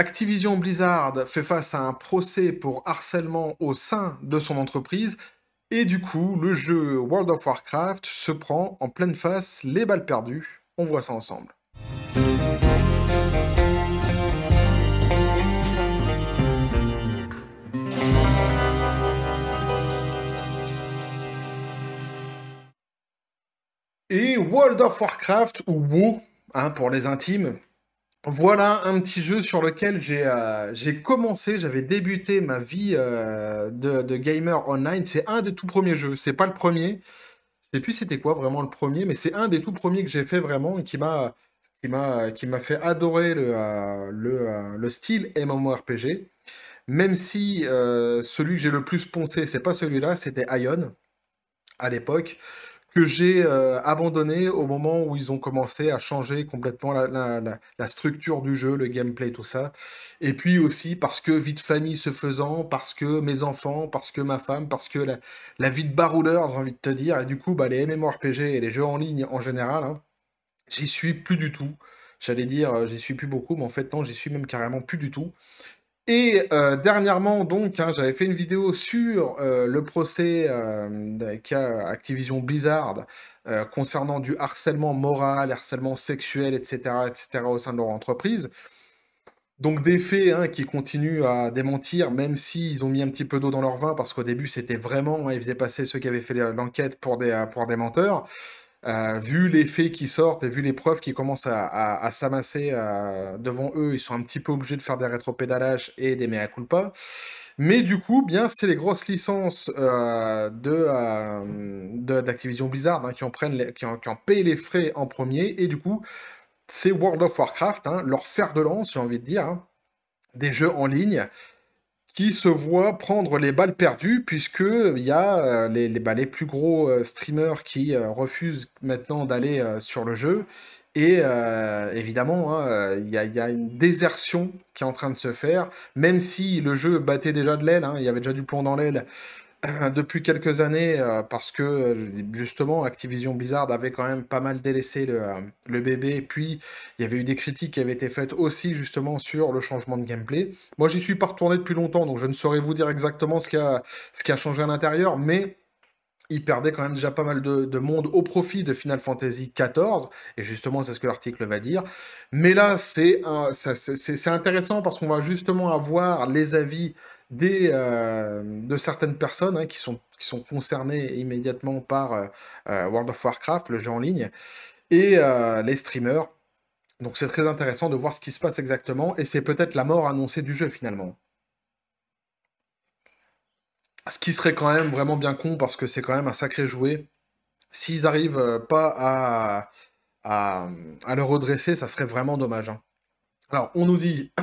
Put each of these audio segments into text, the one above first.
Activision Blizzard fait face à un procès pour harcèlement au sein de son entreprise, et du coup, le jeu World of Warcraft se prend en pleine face les balles perdues. On voit ça ensemble. Et World of Warcraft, ou WoW, hein, pour les intimes, voilà un petit jeu sur lequel j'ai euh, commencé, j'avais débuté ma vie euh, de, gamer online. C'est un des tout premiers jeux, c'est pas le premier. Je sais plus c'était quoi vraiment le premier, mais c'est un des tout premiers que j'ai fait vraiment et qui m'a fait adorer le euh, le, le, style MMORPG. Même si celui que j'ai le plus poncé, c'est pas celui-là, c'était Ion à l'époque que j'ai euh, abandonné au moment où ils ont commencé à changer complètement la, structure du jeu, le gameplay, tout ça. Et puis aussi parce que vie de famille se faisant, parce que mes enfants, parce que ma femme, parce que la, vie de baroudeur, j'ai envie de te dire, et du coup, bah, les MMORPG et les jeux en ligne en général, hein, j'y suis plus du tout. J'allais dire, euh, j'y suis plus beaucoup, mais en fait, non, j'y suis même carrément plus du tout. Et euh, dernièrement, donc, hein, j'avais fait une vidéo sur euh, le procès d'Activision euh, Activision Blizzard concernant du harcèlement moral, harcèlement sexuel, etc., etc., au sein de leur entreprise. Donc des faits hein, qui continuent à démentir, même s'ils ont mis un petit peu d'eau dans leur vin, parce qu'au début c'était vraiment, hein, ils faisaient passer ceux qui avaient fait l'enquête pour des, pour des menteurs. Euh, vu les faits qui sortent et vu les preuves qui commencent à, s'amasser euh, devant eux, ils sont un petit peu obligés de faire des rétropédalages et des mea culpa. Mais du coup, bien, c'est les grosses licences euh, de d'Activision Blizzard hein, qui, en prennent qui, en, payent les frais en premier. Et du coup, c'est World of Warcraft, hein, leur fer de lance, j'ai envie de dire, hein, des jeux en ligne qui se voit prendre les balles perdues, puisque euh, il y a euh, les, bah, les, plus gros euh, streamers qui refusent maintenant d'aller sur le jeu. Et évidemment, hein, il y, a une désertion qui est en train de se faire, même si le jeu battait déjà de l'aile, hein, il y avait déjà du plomb dans l'aile, depuis quelques années euh, parce que euh, justement Activision Blizzard avait quand même pas mal délaissé euh, le, bébé. Et puis il y avait eu des critiques qui avaient été faites aussi justement sur le changement de gameplay. Moi j'y suis pas retourné depuis longtemps donc je ne saurais vous dire exactement ce qui a, changé à l'intérieur, mais il perdait quand même déjà pas mal de, de, monde au profit de Final Fantasy XIV, et justement c'est ce que l'article va dire. Mais là c'est intéressant parce qu'on va justement avoir les avis des, euh, de certaines personnes hein, qui, sont, qui sont concernées immédiatement par euh, euh, World of Warcraft, le jeu en ligne, et les streamers. Donc c'est très intéressant de voir ce qui se passe exactement, et c'est peut-être la mort annoncée du jeu finalement. Ce qui serait quand même vraiment bien con, parce que c'est quand même un sacré jouet. S'ils n'arrivent pas à, à, le redresser, ça serait vraiment dommage. Hein. Alors, on nous dit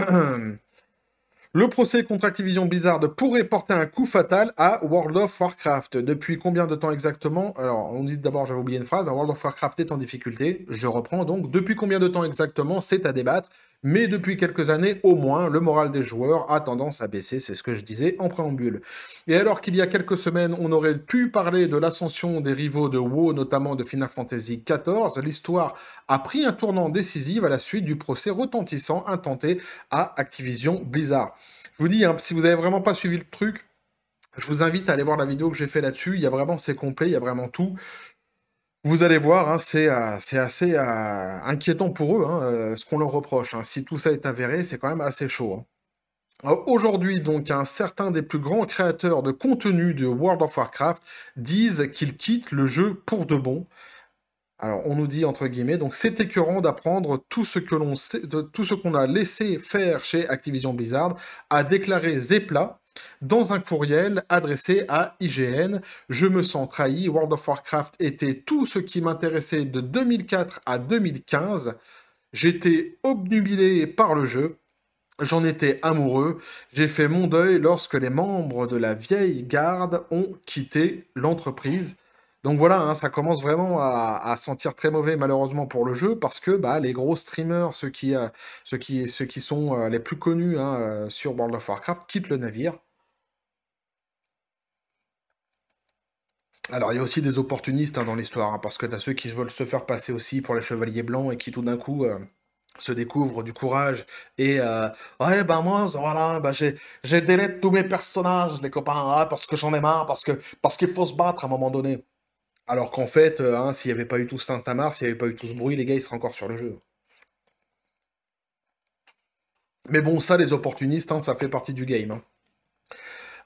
Le procès contre Activision Blizzard pourrait porter un coup fatal à World of Warcraft. Depuis combien de temps exactement Alors, on dit d'abord, j'avais oublié une phrase, hein, World of Warcraft est en difficulté. Je reprends donc. Depuis combien de temps exactement C'est à débattre. Mais depuis quelques années, au moins, le moral des joueurs a tendance à baisser, c'est ce que je disais en préambule. Et alors qu'il y a quelques semaines, on aurait pu parler de l'ascension des rivaux de WoW, notamment de Final Fantasy XIV, l'histoire a pris un tournant décisif à la suite du procès retentissant intenté à Activision Blizzard. Je vous dis, hein, si vous n'avez vraiment pas suivi le truc, je vous invite à aller voir la vidéo que j'ai fait là-dessus. Il y a vraiment, c'est complet, il y a vraiment tout. Vous allez voir, hein, euh, c'est assez euh, inquiétant pour eux, hein, euh, ce qu'on leur reproche. Hein. Si tout ça est avéré, c'est quand même assez chaud. Aujourd'hui, donc, un certain des plus grands créateurs de contenu de World of Warcraft disent qu'ils quittent le jeu pour de bon. Alors, on nous dit entre guillemets, donc c'est écœurant d'apprendre tout ce que l'on de tout ce qu'on a laissé faire chez Activision Blizzard, a déclaré Zepla, dans un courriel adressé à IGN. Je me sens trahi, World of Warcraft était tout ce qui m'intéressait de 2004 à 2015. J'étais obnubilé par le jeu, j'en étais amoureux, j'ai fait mon deuil lorsque les membres de la vieille garde ont quitté l'entreprise. Donc voilà, hein, ça commence vraiment à, sentir très mauvais malheureusement pour le jeu parce que bah, les gros streamers, ceux qui, euh, sont euh, les plus connus hein, euh, sur World of Warcraft, quittent le navire. Alors, il y a aussi des opportunistes hein, dans l'histoire, hein, parce que tu as ceux qui veulent se faire passer aussi pour les chevaliers blancs et qui tout d'un coup euh, se découvrent du courage et euh, ouais, ben moi, voilà, ben, j'ai, j'ai de tous mes personnages, les copains, hein, parce que j'en ai marre, parce, que, parce qu'il faut se battre à un moment donné. Alors qu'en fait, euh, s'il n'y avait pas eu tout Saint-Amar, s'il n'y avait pas eu tout ce bruit, les gars, ils seraient encore sur le jeu. Mais bon, ça, les opportunistes, ça fait partie du game.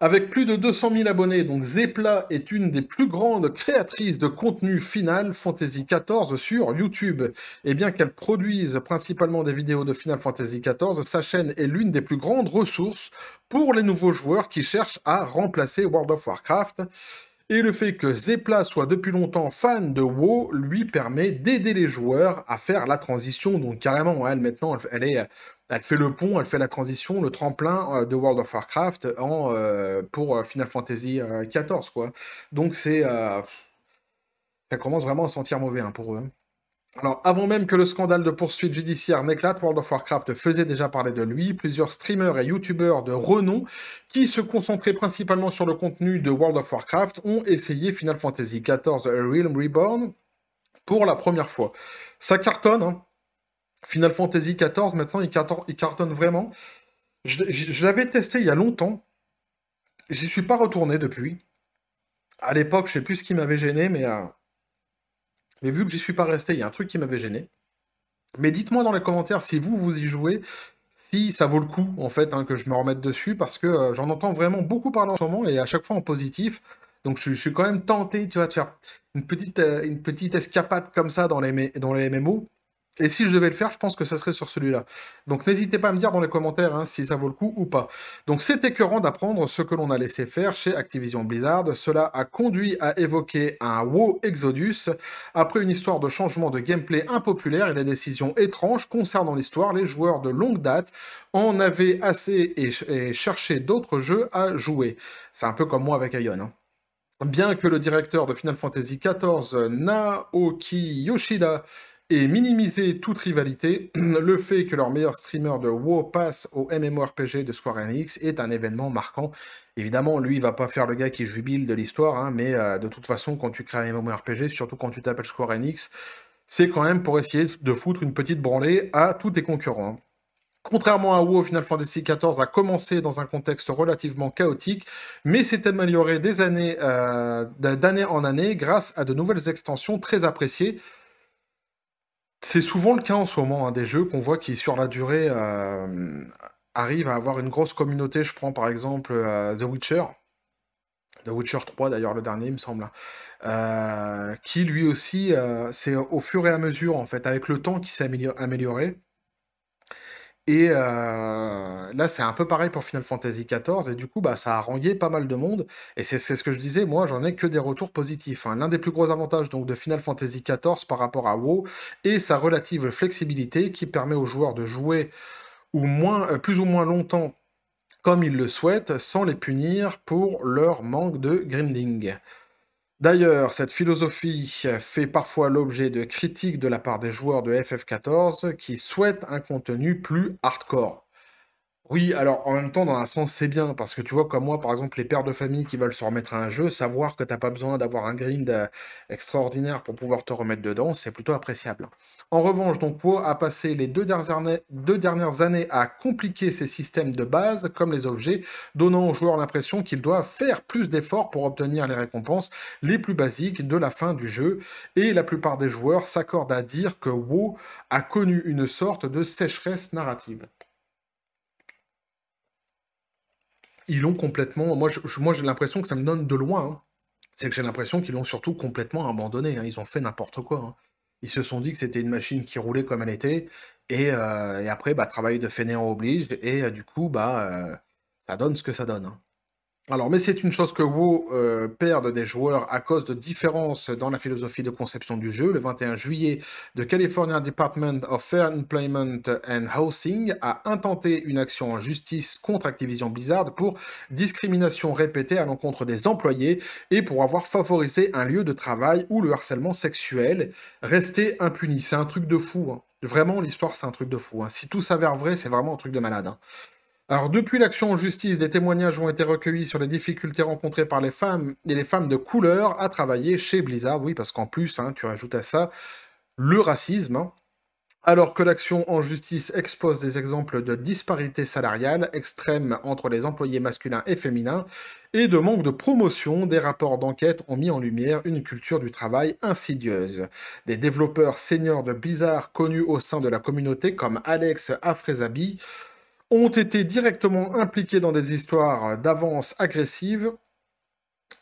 Avec plus de 200 000 abonnés, donc Zepla est une des plus grandes créatrices de contenu final Fantasy XIV sur YouTube. Et eh bien qu'elle produise principalement des vidéos de Final Fantasy XIV, sa chaîne est l'une des plus grandes ressources pour les nouveaux joueurs qui cherchent à remplacer World of Warcraft. Et le fait que Zepla soit depuis longtemps fan de WoW lui permet d'aider les joueurs à faire la transition. Donc carrément, elle maintenant, elle est elle fait le pont, elle fait la transition, le tremplin euh, de World of Warcraft en, euh, pour euh, Final Fantasy XIV, quoi. Donc c'est... ça commence vraiment à sentir mauvais hein, pour eux. Hein. Alors, avant même que le scandale de poursuite judiciaire n'éclate, World of Warcraft faisait déjà parler de lui. Plusieurs streamers et youtubeurs de renom, qui se concentraient principalement sur le contenu de World of Warcraft, ont essayé Final Fantasy XIV Realm Reborn pour la première fois. Ça cartonne, hein Final Fantasy XIV, maintenant, il cartonne, vraiment. Je, l'avais testé il y a longtemps. J'y suis pas retourné depuis. À l'époque, je sais plus ce qui m'avait gêné, mais, euh, mais vu que j'y suis pas resté, il y a un truc qui m'avait gêné. Mais dites-moi dans les commentaires si vous, vous y jouez, si ça vaut le coup, en fait, hein, que je me remette dessus, parce que euh, j'en entends vraiment beaucoup parler en ce moment, et à chaque fois en positif. Donc je, suis quand même tenté, tu vois, de faire une petite, euh, une petite escapade comme ça dans les, dans les MMO. Et si je devais le faire, je pense que ça serait sur celui-là. Donc n'hésitez pas à me dire dans les commentaires hein, si ça vaut le coup ou pas. Donc c'est écœurant d'apprendre ce que l'on a laissé faire chez Activision Blizzard. Cela a conduit à évoquer un WoW Exodus. Après une histoire de changement de gameplay impopulaire et des décisions étranges concernant l'histoire, les joueurs de longue date en avaient assez et, cherchaient d'autres jeux à jouer. C'est un peu comme moi avec Ion. Hein. Bien que le directeur de Final Fantasy XIV, Naoki Yoshida, et minimiser toute rivalité, le fait que leur meilleur streamer de WoW passe au MMORPG de Square Enix est un événement marquant. Évidemment, lui, il va pas faire le gars qui jubile de l'histoire, hein, mais euh, de toute façon, quand tu crées un MMORPG, surtout quand tu t'appelles Square Enix, c'est quand même pour essayer de foutre une petite branlée à tous tes concurrents. Contrairement à WoW, Final Fantasy XIV a commencé dans un contexte relativement chaotique, mais s'est amélioré des années, euh, d'année en année grâce à de nouvelles extensions très appréciées, c'est souvent le cas en ce moment, hein, des jeux qu'on voit qui, sur la durée, arrive euh, arrivent à avoir une grosse communauté. Je prends par exemple euh, The Witcher, The Witcher 3 d'ailleurs le dernier il me semble, hein. euh, qui lui aussi, c'est au fur et à mesure en fait, avec le temps qui s'est amélioré, et euh, là, c'est un peu pareil pour Final Fantasy XIV, et du coup, bah, ça a rangué pas mal de monde. Et c'est ce que je disais, moi, j'en ai que des retours positifs. Hein. L'un des plus gros avantages donc, de Final Fantasy XIV par rapport à WoW est sa relative flexibilité qui permet aux joueurs de jouer ou moins, euh, plus ou moins longtemps comme ils le souhaitent, sans les punir pour leur manque de grinding. D'ailleurs, cette philosophie fait parfois l'objet de critiques de la part des joueurs de FF14 qui souhaitent un contenu plus hardcore. Oui, alors en même temps, dans un sens, c'est bien, parce que tu vois, comme moi, par exemple, les pères de famille qui veulent se remettre à un jeu, savoir que t'as pas besoin d'avoir un grind euh, extraordinaire pour pouvoir te remettre dedans, c'est plutôt appréciable. En revanche, donc WoW a passé les deux dernières, années, deux dernières années à compliquer ses systèmes de base, comme les objets, donnant aux joueurs l'impression qu'ils doivent faire plus d'efforts pour obtenir les récompenses les plus basiques de la fin du jeu, et la plupart des joueurs s'accordent à dire que WoW a connu une sorte de sécheresse narrative. ils l'ont complètement. Moi, moi, j'ai l'impression que ça me donne de loin. Hein. C'est que j'ai l'impression qu'ils l'ont surtout complètement abandonné. Hein. Ils ont fait n'importe quoi. Hein. Ils se sont dit que c'était une machine qui roulait comme elle était. Et, euh, après, bah, travail de fainéant oblige. Et euh, du coup, bah, euh, ça donne ce que ça donne. Alors, mais c'est une chose que WoW euh, perde des joueurs à cause de différences dans la philosophie de conception du jeu. Le 21 juillet, le California Department of Fair Employment and Housing a intenté une action en justice contre Activision Blizzard pour discrimination répétée à l'encontre des employés et pour avoir favorisé un lieu de travail où le harcèlement sexuel restait impuni. C'est un truc de fou. Hein. Vraiment, l'histoire, c'est un truc de fou. Hein. Si tout s'avère vrai, c'est vraiment un truc de malade. Hein. Alors, depuis l'action en justice, des témoignages ont été recueillis sur les difficultés rencontrées par les femmes et les femmes de couleur à travailler chez Blizzard. Oui, parce qu'en plus, hein, tu rajoutes à ça le racisme. Hein. Alors que l'action en justice expose des exemples de disparité salariale extrême entre les employés masculins et féminins et de manque de promotion, des rapports d'enquête ont mis en lumière une culture du travail insidieuse. Des développeurs seniors de Blizzard connus au sein de la communauté comme Alex Afrezabi ont été directement impliqués dans des histoires d'avance agressive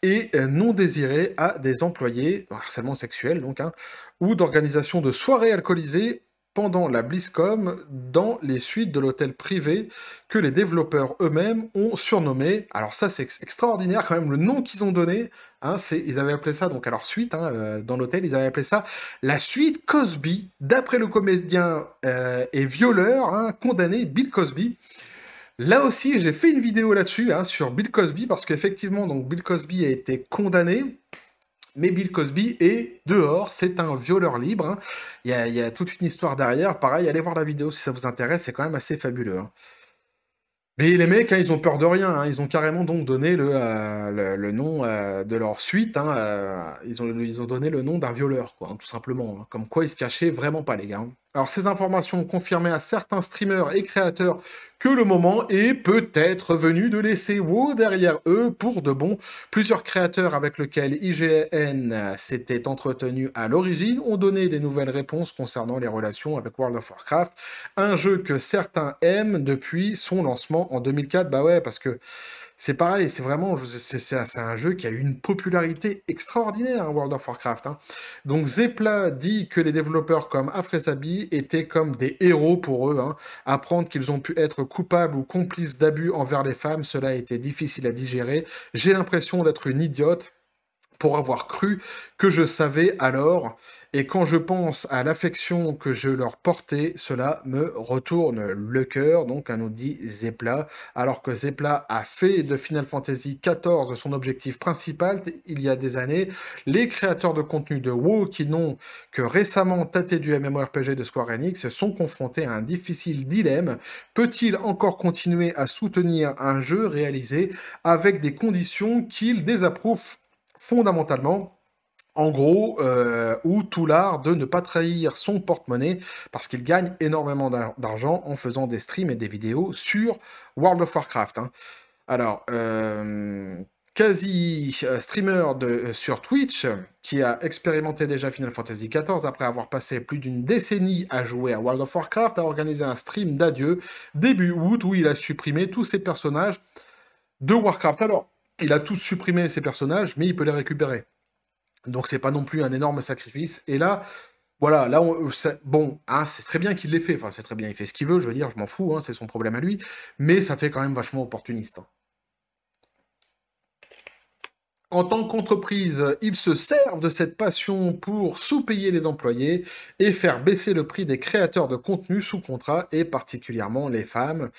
et non désirées à des employés, harcèlement sexuel donc, hein, ou d'organisation de soirées alcoolisées pendant la BlizzCon, dans les suites de l'hôtel privé que les développeurs eux-mêmes ont surnommé. Alors ça c'est extraordinaire quand même le nom qu'ils ont donné. Hein, ils avaient appelé ça donc à leur suite hein, euh, dans l'hôtel, ils avaient appelé ça la suite Cosby d'après le comédien euh, et violeur hein, condamné Bill Cosby. Là aussi, j'ai fait une vidéo là-dessus, sur Bill Cosby, parce qu'effectivement, donc Bill Cosby a été condamné mais Bill Cosby est dehors, c'est un violeur libre. Hein. Il y, a toute une histoire derrière. Pareil, allez voir la vidéo si ça vous intéresse, c'est quand même assez fabuleux. Hein. Mais les mecs, hein, ils ont peur de rien. Ils ont carrément donc donné le, euh, nom euh, de leur suite. Euh, ils, ont, ils, ont, donné le nom d'un violeur, quoi, tout simplement. Comme quoi, ils se cachaient vraiment pas, les gars. Alors ces informations ont confirmé à certains streamers et créateurs que le moment est peut-être venu de laisser WoW derrière eux pour de bon. Plusieurs créateurs avec lesquels IGN s'était entretenu à l'origine ont donné des nouvelles réponses concernant les relations avec World of Warcraft, un jeu que certains aiment depuis son lancement en 2004. Bah ouais, parce que c'est pareil, c'est vraiment, c'est un jeu qui a eu une popularité extraordinaire, hein, World of Warcraft. Hein. Donc Zepla dit que les développeurs comme Afresabi étaient comme des héros pour eux. Hein. Apprendre qu'ils ont pu être coupables ou complices d'abus envers les femmes, cela a été difficile à digérer. J'ai l'impression d'être une idiote pour avoir cru que je savais alors, et quand je pense à l'affection que je leur portais, cela me retourne le cœur, donc un dit Zepla. Alors que Zepla a fait de Final Fantasy XIV son objectif principal il y a des années, les créateurs de contenu de WoW qui n'ont que récemment tâté du MMORPG de Square Enix sont confrontés à un difficile dilemme. Peut-il encore continuer à soutenir un jeu réalisé avec des conditions qu'il désapprouve fondamentalement en gros, euh, ou tout l'art de ne pas trahir son porte-monnaie parce qu'il gagne énormément d'argent en faisant des streams et des vidéos sur World of Warcraft. Hein. Alors, euh, quasi euh, streamer de, sur Twitch, qui a expérimenté déjà Final Fantasy XIV après avoir passé plus d'une décennie à jouer à World of Warcraft, a organisé un stream d'adieu début août où il a supprimé tous ses personnages de Warcraft. Alors, il a tous supprimé ses personnages, mais il peut les récupérer. Donc c'est pas non plus un énorme sacrifice. Et là, voilà, là, on, bon, hein, c'est très bien qu'il l'ait fait. Enfin, c'est très bien, il fait ce qu'il veut, je veux dire, je m'en fous, hein, c'est son problème à lui. Mais ça fait quand même vachement opportuniste. Hein. En tant qu'entreprise, ils se servent de cette passion pour sous-payer les employés et faire baisser le prix des créateurs de contenu sous contrat, et particulièrement les femmes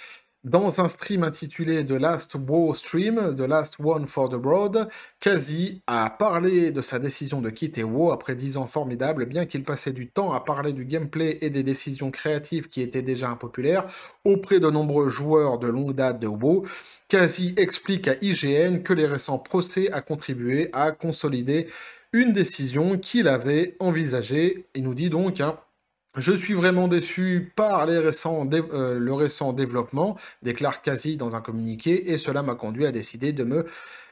dans un stream intitulé The Last War Stream, The Last One for the Broad, Kazi a parlé de sa décision de quitter WoW après 10 ans formidables, bien qu'il passait du temps à parler du gameplay et des décisions créatives qui étaient déjà impopulaires auprès de nombreux joueurs de longue date de WoW. Kazi explique à IGN que les récents procès a contribué à consolider une décision qu'il avait envisagée. Il nous dit donc, hein, je suis vraiment déçu par les récents euh, le récent développement, déclare quasi dans un communiqué, et cela m'a conduit à décider de me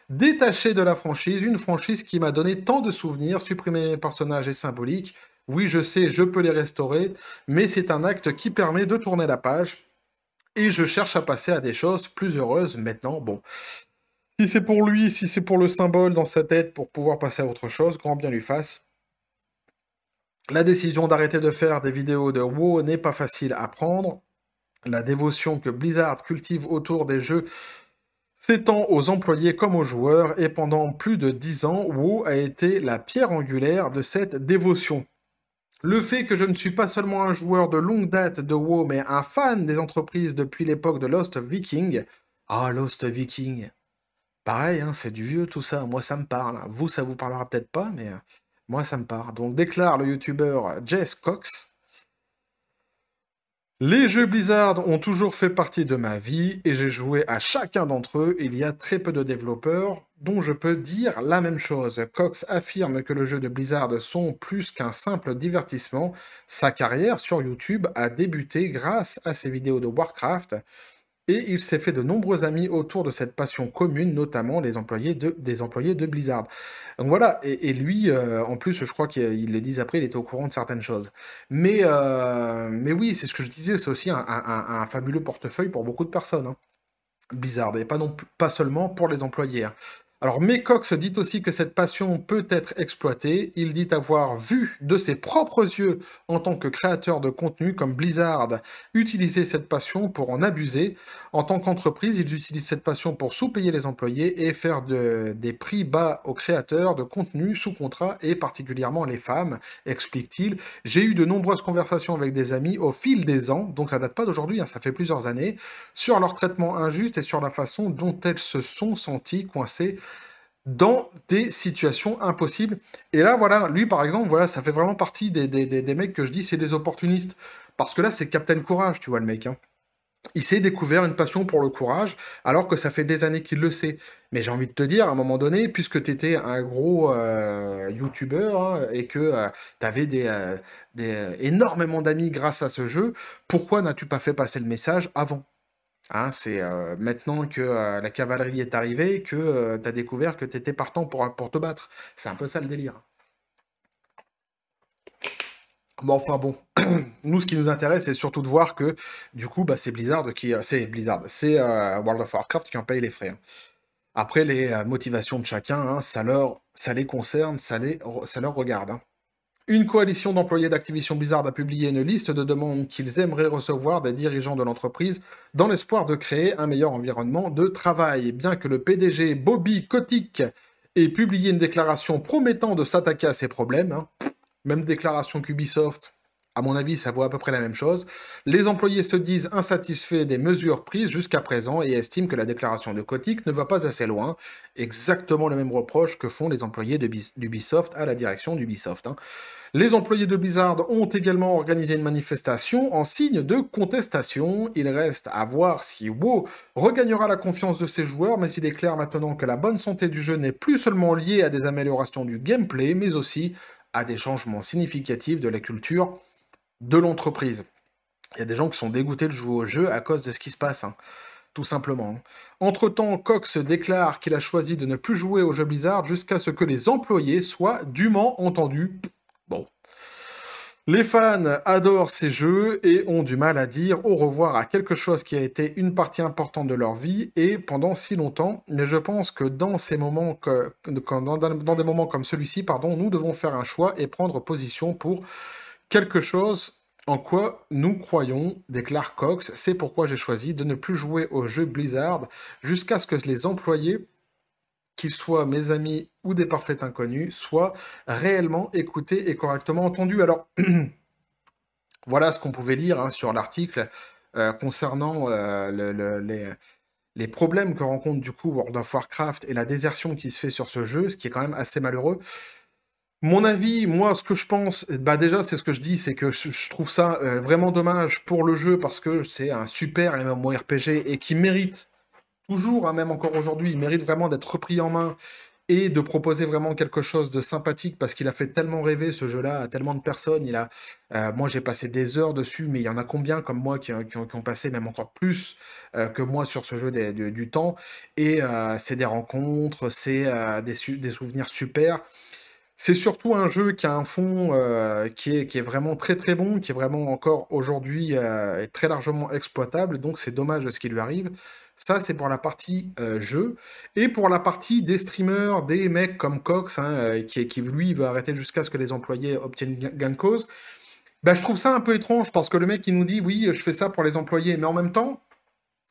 détacher de la franchise, une franchise qui m'a donné tant de souvenirs, supprimer mes personnages et symboliques. Oui, je sais, je peux les restaurer, mais c'est un acte qui permet de tourner la page, et je cherche à passer à des choses plus heureuses maintenant. Bon, si c'est pour lui, si c'est pour le symbole dans sa tête, pour pouvoir passer à autre chose, grand bien lui fasse. La décision d'arrêter de faire des vidéos de WoW n'est pas facile à prendre. La dévotion que Blizzard cultive autour des jeux s'étend aux employés comme aux joueurs, et pendant plus de dix ans, WoW a été la pierre angulaire de cette dévotion. Le fait que je ne suis pas seulement un joueur de longue date de WoW, mais un fan des entreprises depuis l'époque de Lost Viking. Ah, Lost Viking. Pareil, hein, c'est du vieux tout ça, moi ça me parle. Vous, ça vous parlera peut-être pas, mais euh, moi, ça me part. Donc, déclare le youtubeur Jess Cox. Les jeux Blizzard ont toujours fait partie de ma vie et j'ai joué à chacun d'entre eux. Il y a très peu de développeurs dont je peux dire la même chose. Cox affirme que les jeux de Blizzard sont plus qu'un simple divertissement. Sa carrière sur YouTube a débuté grâce à ses vidéos de Warcraft et il s'est fait de nombreux amis autour de cette passion commune, notamment les employés de, des employés de Blizzard. Donc voilà, et, lui, euh, en plus, je crois qu'il le disent après, il était au courant de certaines choses. Mais, euh, mais oui, c'est ce que je disais, c'est aussi un, fabuleux portefeuille pour beaucoup de personnes. Hein. Blizzard, et pas, non, pas seulement pour les employés. Hein. Alors Mécox dit aussi que cette passion peut être exploitée. Il dit avoir vu de ses propres yeux en tant que créateur de contenu comme Blizzard utiliser cette passion pour en abuser. En tant qu'entreprise, ils utilisent cette passion pour sous-payer les employés et faire des prix bas aux créateurs de contenu sous contrat et particulièrement les femmes, explique-t-il. J'ai eu de nombreuses conversations avec des amis au fil des ans, donc ça date pas d'aujourd'hui, hein, ça fait plusieurs années, sur leur traitement injuste et sur la façon dont elles se sont senties coincées dans des situations impossibles. Et là, voilà, lui, par exemple, voilà, ça fait vraiment partie des, des, mecs que je dis, c'est des opportunistes. Parce que là, c'est Captain Courage, tu vois, le mec. Hein. Il s'est découvert une passion pour le courage, alors que ça fait des années qu'il le sait. Mais j'ai envie de te dire, à un moment donné, puisque tu étais un gros euh, YouTuber hein, et que euh, tu avais des, euh, des énormément d'amis grâce à ce jeu, pourquoi n'as-tu pas fait passer le message avant Hein, c'est euh, maintenant que euh, la cavalerie est arrivée que euh, tu as découvert que tu étais partant pour, te battre. C'est un peu ça le délire. Mais enfin bon, nous ce qui nous intéresse, c'est surtout de voir que du coup, bah, c'est Blizzard qui. c'est Blizzard, c'est World of Warcraft qui en paye les frais. Hein. Après, les motivations de chacun, hein, ça, leur, ça les concerne, ça, les, ça leur regarde. Une coalition d'employés d'Activision Blizzard a publié une liste de demandes qu'ils aimeraient recevoir des dirigeants de l'entreprise dans l'espoir de créer un meilleur environnement de travail. Bien que le PDG Bobby Kotick ait publié une déclaration promettant de s'attaquer à ces problèmes, hein, même déclaration qu'Ubisoft, à mon avis, ça vaut à peu près la même chose. Les employés se disent insatisfaits des mesures prises jusqu'à présent et estiment que la déclaration de Kotick ne va pas assez loin. Exactement le même reproche que font les employés d'Ubisoft à la direction d'Ubisoft. Hein. Les employés de Blizzard ont également organisé une manifestation en signe de contestation. Il reste à voir si WoW regagnera la confiance de ses joueurs, mais s'il est clair maintenant que la bonne santé du jeu n'est plus seulement liée à des améliorations du gameplay, mais aussi à des changements significatifs de la culture de l'entreprise. Il y a des gens qui sont dégoûtés de jouer au jeu à cause de ce qui se passe, hein, tout simplement. Hein. Entre-temps, Cox déclare qu'il a choisi de ne plus jouer au jeu Blizzard jusqu'à ce que les employés soient dûment entendus. Bon. Les fans adorent ces jeux et ont du mal à dire au revoir à quelque chose qui a été une partie importante de leur vie et pendant si longtemps. Mais je pense que dans ces moments, dans des moments comme celui-ci, pardon, nous devons faire un choix et prendre position pour quelque chose en quoi nous croyons, déclare Cox. C'est pourquoi j'ai choisi de ne plus jouer au jeu Blizzard jusqu'à ce que les employés, qu'ils soient mes amis ou des parfaits inconnus, soient réellement écoutés et correctement entendus. Alors, voilà ce qu'on pouvait lire hein, sur l'article euh, concernant euh, les, les problèmes que rencontre du coup World of Warcraft et la désertion qui se fait sur ce jeu, ce qui est quand même assez malheureux. Mon avis, moi, ce que je pense, eh, bah déjà, c'est ce que je dis, c'est que je trouve ça euh, vraiment dommage pour le jeu parce que c'est un super MMORPG et qui mérite toujours, hein, même encore aujourd'hui, il mérite vraiment d'être repris en main et de proposer vraiment quelque chose de sympathique parce qu'il a fait tellement rêver ce jeu-là à tellement de personnes. Il a, euh, moi, j'ai passé des heures dessus, mais il y en a combien comme moi qui, ont, passé même encore plus euh, que moi sur ce jeu du, temps. Et c'est des rencontres, c'est des souvenirs super. C'est surtout un jeu qui a un fond euh, qui, est, vraiment très très bon, qui est vraiment encore aujourd'hui euh, très largement exploitable, donc c'est dommage ce qui lui arrive. Ça, c'est pour la partie euh, jeu. Et pour la partie des streamers, des mecs comme Cox, hein, qui, lui veut arrêter jusqu'à ce que les employés obtiennent gain de cause, bah, je trouve ça un peu étrange parce que le mec il nous dit oui, je fais ça pour les employés, mais en même temps,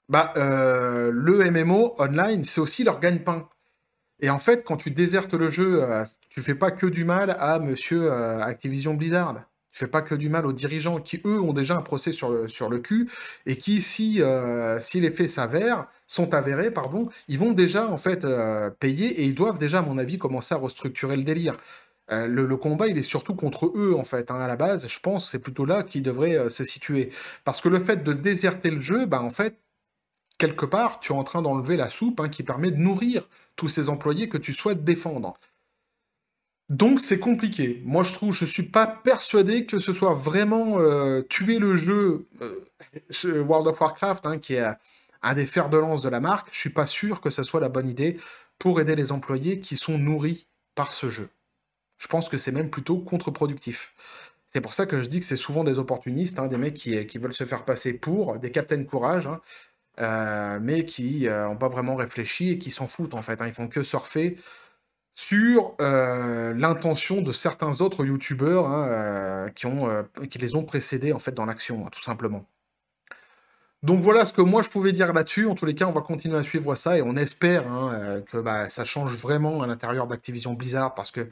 bah, le MMO online, c'est aussi leur gagne-pain. Et en fait, quand tu désertes le jeu, euh, tu fais pas que du mal à monsieur euh, Activision Blizzard. Tu fais pas que du mal aux dirigeants qui, eux, ont déjà un procès sur le, sur le cul et qui, si, euh, si les faits s'avèrent, sont avérés, pardon, ils vont déjà, en fait, payer et ils doivent déjà, à mon avis, commencer à restructurer le délire. le, combat, il est surtout contre eux, en fait, hein, à la base. Je pense c'est plutôt là qu'ils devrait se situer. Parce que le fait de déserter le jeu, bah, en fait, quelque part, tu es en train d'enlever la soupe hein, qui permet de nourrir tous ces employés que tu souhaites défendre. Donc c'est compliqué. Moi je trouve, je suis pas persuadé que ce soit vraiment euh, tuer le jeu euh, World of Warcraft, hein, qui est un des fers de lance de la marque. Je suis pas sûr que ce soit la bonne idée pour aider les employés qui sont nourris par ce jeu. Je pense que c'est même plutôt contre-productif. C'est pour ça que je dis que c'est souvent des opportunistes, hein, des mecs qui, veulent se faire passer pour, des captains courage, euh, mais qui n'ont euh, pas vraiment réfléchi et qui s'en foutent en fait. Hein. Ils font que surfer sur euh, l'intention de certains autres youtubeurs hein, qui, ont, qui les ont précédés en fait dans l'action, hein, tout simplement. Donc voilà ce que moi je pouvais dire là-dessus. En tous les cas, on va continuer à suivre ça et on espère hein, que bah, ça change vraiment à l'intérieur d'Activision Blizzard parce que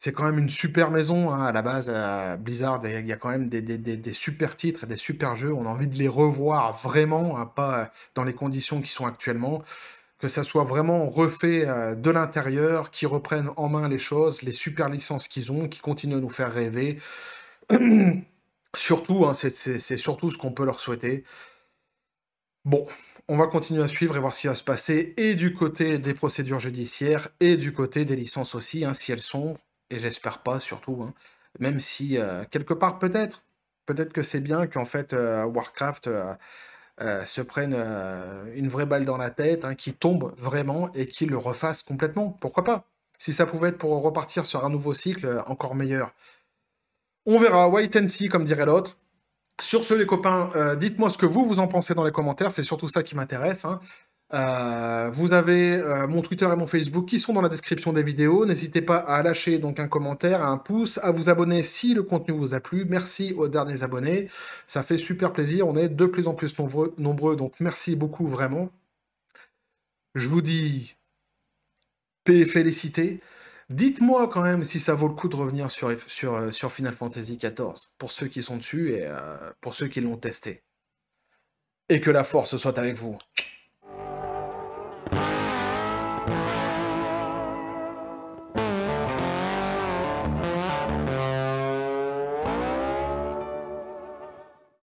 c'est quand même une super maison hein, à la base Blizzard. Il y a quand même des, super titres des super jeux. On a envie de les revoir vraiment, hein, pas euh, dans les conditions qui sont actuellement. Que ça soit vraiment refait euh, de l'intérieur, qu'ils reprennent en main les choses, les super licences qu'ils ont, qui continuent à nous faire rêver. surtout, hein, c'est surtout ce qu'on peut leur souhaiter. Bon, on va continuer à suivre et voir ce qui va se passer et du côté des procédures judiciaires et du côté des licences aussi, hein, si elles sont et j'espère pas surtout, hein. même si euh, quelque part peut-être, peut-être que c'est bien qu'en fait euh, Warcraft euh, se prenne une vraie balle dans la tête, hein, qui tombe vraiment et qui le refasse complètement. Pourquoi pas Si ça pouvait être pour repartir sur un nouveau cycle encore meilleur. On verra, wait and see comme dirait l'autre. Sur ce les copains, dites-moi ce que vous vous en pensez dans les commentaires, c'est surtout ça qui m'intéresse. Hein. Euh, vous avez euh, mon Twitter et mon Facebook qui sont dans la description des vidéos. N'hésitez pas à lâcher donc un commentaire, un pouce, à vous abonner si le contenu vous a plu. Merci aux derniers abonnés, ça fait super plaisir. On est de plus en plus nombreux, donc merci beaucoup vraiment. Je vous dis paix et félicité. Dites-moi quand même si ça vaut le coup de revenir sur, Final Fantasy XIV pour ceux qui sont dessus et euh, pour ceux qui l'ont testé. Et que la force soit avec vous.